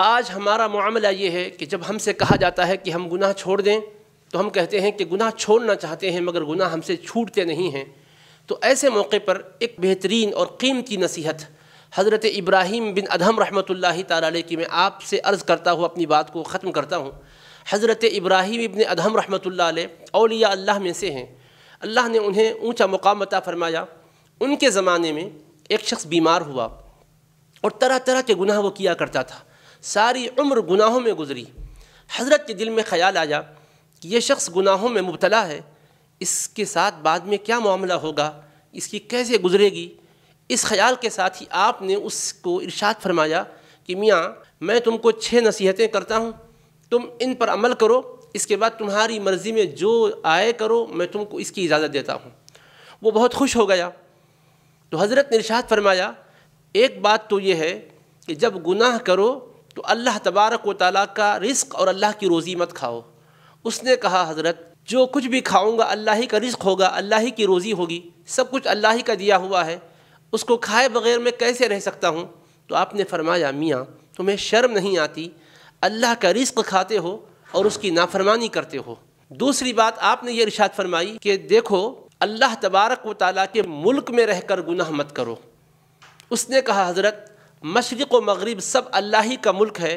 आज हमारा मामला ये है कि जब हमसे कहा जाता है कि हम गुनाह छोड़ दें तो हम कहते हैं कि गुनाह छोड़ना चाहते हैं मगर गुनाह हमसे छूटते नहीं हैं तो ऐसे मौके पर एक बेहतरीन और कीमती नसीहत हज़रत इब्राहिम बिन अधम रहमत ला की मैं आपसे अर्ज़ करता हूँ अपनी बात को ख़त्म करता हूँ हज़रत इब्राहिम इबन अधम रहमत अलिया अल्लाह में से हैं अल्लाह ने उन्हें ऊँचा मुकाम अता फ़रमाया उनके ज़माने में एक शख्स बीमार हुआ और तरह तरह के गुनाह वो किया करता था सारी उम्र गुनाहों में गुजरी हज़रत के दिल में ख्याल आया कि यह शख्स गुनाहों में मुबतला है इसके साथ बाद में क्या मामला होगा इसकी कैसे गुजरेगी इस ख्याल के साथ ही आपने उसको इरशाद फरमाया कि मियाँ मैं तुमको छः नसीहतें करता हूँ तुम इन पर अमल करो इसके बाद तुम्हारी मर्ज़ी में जो आए करो मैं तुमको इसकी इजाज़त देता हूँ वो बहुत खुश हो गया तो हज़रत ने इरशाद फरमाया एक बात तो ये है कि जब गुनाह करो तो अल्लाह तबारक व ताल का रिस्क और अल्लाह की रोज़ी मत खाओ उसने कहा हज़रत जो कुछ भी खाऊंगा अल्लाह ही का रिस्क होगा अल्लाह ही की रोज़ी होगी सब कुछ अल्लाह ही का दिया हुआ है उसको खाए बगैर मैं कैसे रह सकता हूँ तो आपने फरमाया मियाँ तुम्हें शर्म नहीं आती अल्लाह का रिस्क खाते हो और उसकी नाफरमानी करते हो दूसरी बात आपने ये इर्शाद फरमाई कि देखो अल्लाह तबारक व ताली के मुल्क में रह कर गुनाह मत करो उसने कहा हज़रत मशरक़ व मगरब सब अल्लाह ही का मुल्क है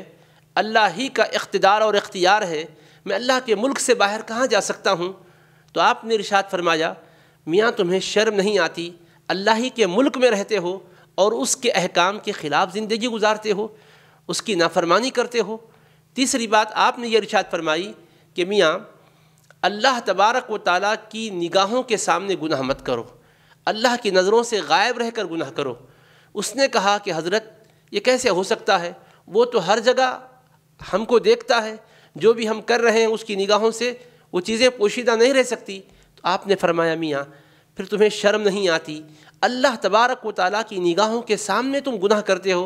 अल्लाह ही का इकतदार और इख्तियार है मैं अल्लाह के मुल्क से बाहर कहाँ जा सकता हूँ तो आपने रिशात फरमाया मियाँ तुम्हें शर्म नहीं आती अल्लाह ही के मुल्क में रहते हो और उसके अहकाम के ख़िलाफ़ ज़िंदगी गुजारते हो उसकी नाफरमानी करते हो तीसरी बात आपने ये रिशात फरमाई कि मियाँ अल्लाह तबारक व ताली की निगाहों के सामने गुनाह मत करो अल्लाह की नज़रों से गायब रह कर गुनाह करो उसने कहा कि हज़रत ये कैसे हो सकता है वो तो हर जगह हमको देखता है जो भी हम कर रहे हैं उसकी निगाहों से वो चीज़ें पोशीदा नहीं रह सकती तो आपने फरमाया मियाँ फिर तुम्हें शर्म नहीं आती अल्लाह तबारक व ताली की निगाहों के सामने तुम गुनाह करते हो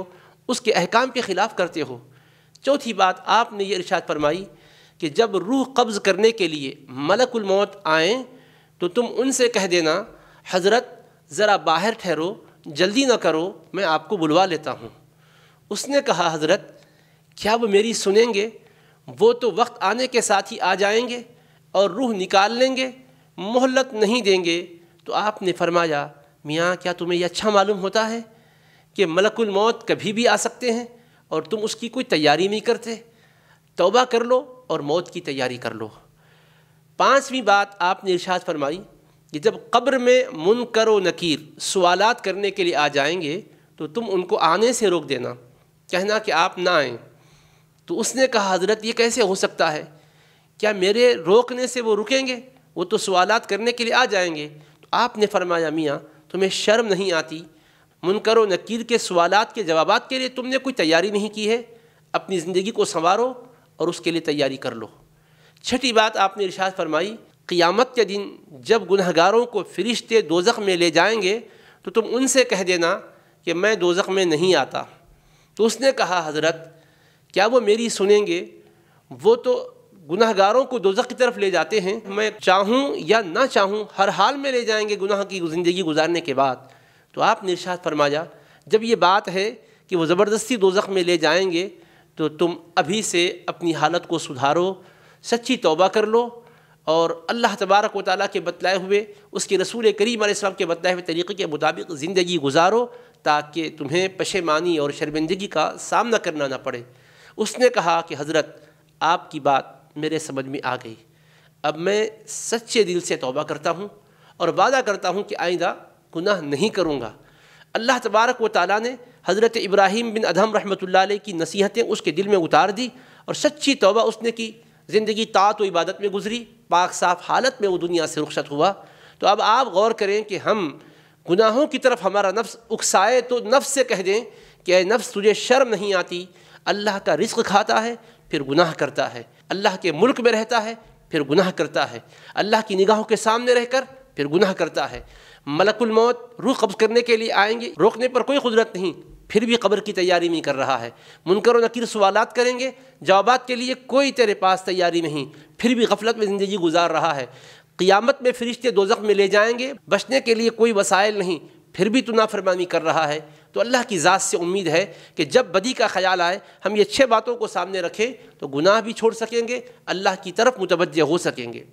उसके अहकाम के ख़िलाफ़ करते हो चौथी बात आपने ये इर्शाद फरमाई कि जब रूह कब्ज़ करने के लिए मलकुलमौत आएँ तो तुम उनसे कह देना हज़रत ज़रा बाहर ठहरो जल्दी ना करो मैं आपको बुलवा लेता हूँ उसने कहा हज़रत क्या वो मेरी सुनेंगे वो तो वक्त आने के साथ ही आ जाएंगे और रूह निकाल लेंगे मोहलत नहीं देंगे तो आपने फरमाया मियाँ क्या तुम्हें यह अच्छा मालूम होता है कि मलकुल मौत कभी भी आ सकते हैं और तुम उसकी कोई तैयारी नहीं करते तोबा कर लो और मौत की तैयारी कर लो पाँचवीं बात आपने इर्शाद फरमाई कि जब कब्र में मुनकर व नकीर सवालत करने के लिए आ जाएंगे तो तुम उनको आने से रोक देना कहना कि आप ना आएँ तो उसने कहा हज़रत ये कैसे हो सकता है क्या मेरे रोकने से वो रुकेंगे वो तो सवालत करने के लिए आ जाएंगे तो आपने फरमाया मियाँ तुम्हें शर्म नहीं आती मुनकर व नकीर के सवालत के जवाब के लिए तुमने कोई तैयारी नहीं की है अपनी ज़िंदगी को संवारो और उसके लिए तैयारी कर लो छठी बात आपने इर्शाद फरमाई क़ियामत के दिन जब गुनहगारों को फ़रिश्ते दोजख में ले जाएंगे तो तुम उनसे कह देना कि मैं दोजख में नहीं आता तो उसने कहा हज़रत क्या वो मेरी सुनेंगे वो तो गुनहगारों को दोजख की तरफ ले जाते हैं मैं चाहूँ या ना चाहूँ हर हाल में ले जाएंगे गुनाह की ज़िंदगी गुजारने के बाद तो आप निर्शात फरमाया जब ये बात है कि वो ज़बरदस्ती दोजख में ले जाएंगे तो तुम अभी से अपनी हालत को सुधारो सच्ची तौबा कर लो और अल्लाह तबारक व ताली के बतलाए हुए उसके रसूल करीम आसम के बतलाए हुए तरीक़े के मुताबिक ज़िंदगी गुजारो ताकि तुम्हें पशेमानी और शर्मिंदगी का सामना करना ना पड़े उसने कहा कि हज़रत आपकी बात मेरे समझ में आ गई अब मैं सच्चे दिल से तोबा करता हूँ और वादा करता हूँ कि आइंदा गुनाह नहीं करूँगा अल्लाह तबारक व ताली ने हज़रत इब्राहिम बिन अधम रहमत की नसीहतें उसके दिल में उतार दी और सच्ची तोबा उसने की ज़िंदगी तात व इबादत में गुजरी पाक साफ हालत में वो दुनिया से रुख्सत हुआ तो अब आप गौर करें कि हम गुनाहों की तरफ हमारा नफ्स उकसाए तो नफ्स से कह दें कि अ नफ्स तुझे शर्म नहीं आती अल्लाह का रिस्क खाता है फिर गुनाह करता है अल्लाह के मुल्क में रहता है फिर गुनाह करता है अल्लाह की निगाहों के सामने रहकर फिर गुनाह करता है मलकुल मौत रूह कब्ज़ करने के लिए आएंगे रोकने पर कोई कुदरत नहीं फिर भी कब्र की तैयारी नहीं कर रहा है मुनकर नकीर सवालत करेंगे जवाबात के लिए कोई तेरे पास तैयारी नहीं फिर भी गफलत में ज़िंदगी गुजार रहा है क़ियामत में फ़रिश्ते दोजख में ले जाएंगे बचने के लिए कोई वसाइल नहीं फिर भी तो नाफरमानी कर रहा है तो अल्लाह की ज़ात से उम्मीद है कि जब बदी का ख्याल आए हम ये छः बातों को सामने रखें तो गुनाह भी छोड़ सकेंगे अल्लाह की तरफ मुतवजह हो सकेंगे